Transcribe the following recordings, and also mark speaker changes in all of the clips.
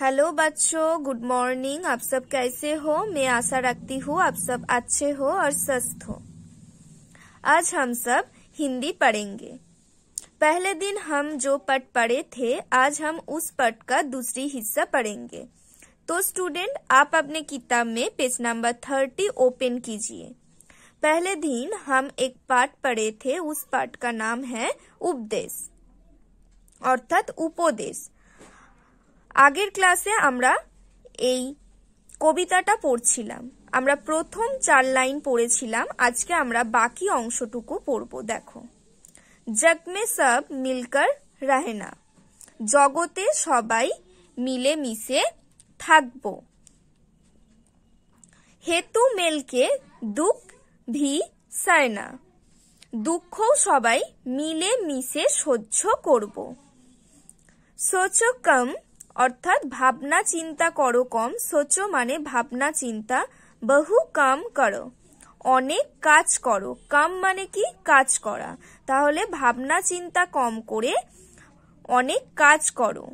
Speaker 1: hello बच्चों good morning आप सब कैसे हो मैं आशा रखती हूँ आप सब अच्छे हो और स्वस्थ हो आज हम सब हिंदी पढ़ेंगे पहले दिन हम जो पट पढ़े थे आज हम उस पट का दूसरी हिस्सा पढ़ेंगे तो स्टूडेंट आप अपने किताब में पेज नंबर थर्टी ओपन कीजिए पहले दिन हम एक पाठ पढ़े थे उस पाठ का नाम है उपदेश अर्थात उपोदेश আগের ক্লাসে আমরা এই কবিতাটা পড়ছিলাম আমরা প্রথম চার লাইন পড়েছিলাম আজকে আমরা বাকি অংশটুকু পড়ব দেখো জগমে সব মিলকর না জগতে সবাই মিলে মিশে থাকব হেতু মেলকে দুঃখ ভি না দুঃখ সবাই মিলে মিশে সহ্য করব সোচকম অর্থাৎ ভাবনা চিন্তা করো কম সোচ মানে ভাবনা চিন্তা বহু কাম করো অনেক কাজ করো কাম মানে কি কাজ করা তাহলে ভাবনা চিন্তা কম করে অনেক কাজ করো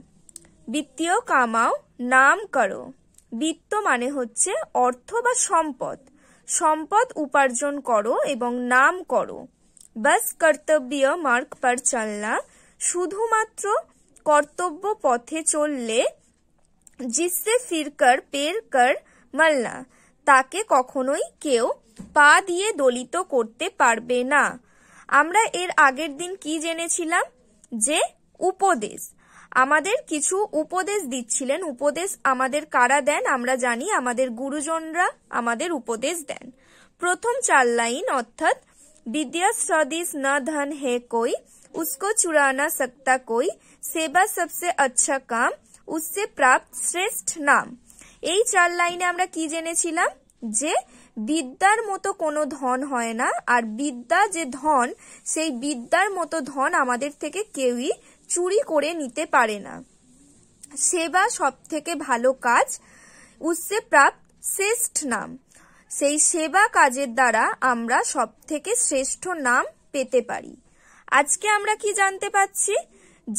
Speaker 1: বিত্তীয় কামাও নাম করো বিত্ত মানে হচ্ছে অর্থ বা সম্পদ সম্পদ উপার্জন করো এবং নাম করো বাস কর্তব্য মার্গ পর চলনা শুধুমাত্র কর্তব্য পথে চললে জিসে ফিরকার পের কর মালনা তাকে কখনোই কেউ পা দিয়ে দলিত করতে পারবে না আমরা এর আগের দিন কি জেনেছিলাম যে উপদেশ আমাদের কিছু উপদেশ দিচ্ছিলেন উপদেশ আমাদের কারা দেন আমরা জানি আমাদের গুরুজনরা আমাদের উপদেশ দেন প্রথম চার লাইন অর্থাৎ विद्या स्वदिश न धन है कोई उसको चुरा न सकता कोई सेवा सबसे আচ্ছা কাম उससे প্রাপ্ত শ্রেষ্ঠ নাম এই চার লাইনে আমরা কি জেনেছিলাম যে বিদ্যার মতো কোনো ধন হয় না আর বিদ্যা যে ধন সেই বিদ্যার মতো ধন আমাদের থেকে কেউই চুরি করে নিতে পারে না সেবা সব থেকে ভালো কাজ উৎসে প্রাপ্ত শ্রেষ্ঠ নাম সেই সেবা কাজের দ্বারা আমরা সবথেকে শ্রেষ্ঠ নাম পেতে পারি আজকে আমরা কি জানতে পাচ্ছি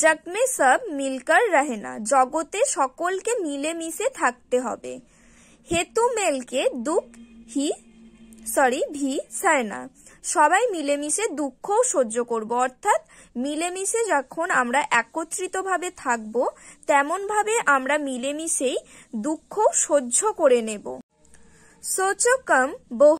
Speaker 1: জগমে সব মিলকার না জগতে সকলকে মিলেমিশে থাকতে হবে হেতু মেলকে দুঃখ হি সরি ভি সায় না সবাই মিলেমিশে দুঃখও সহ্য করব অর্থাৎ মিলেমিশে যখন আমরা একত্রিতভাবে থাকব তেমনভাবে আমরা মিলেমিশেই দুঃখ সহ্য করে নেব सोचो कम बो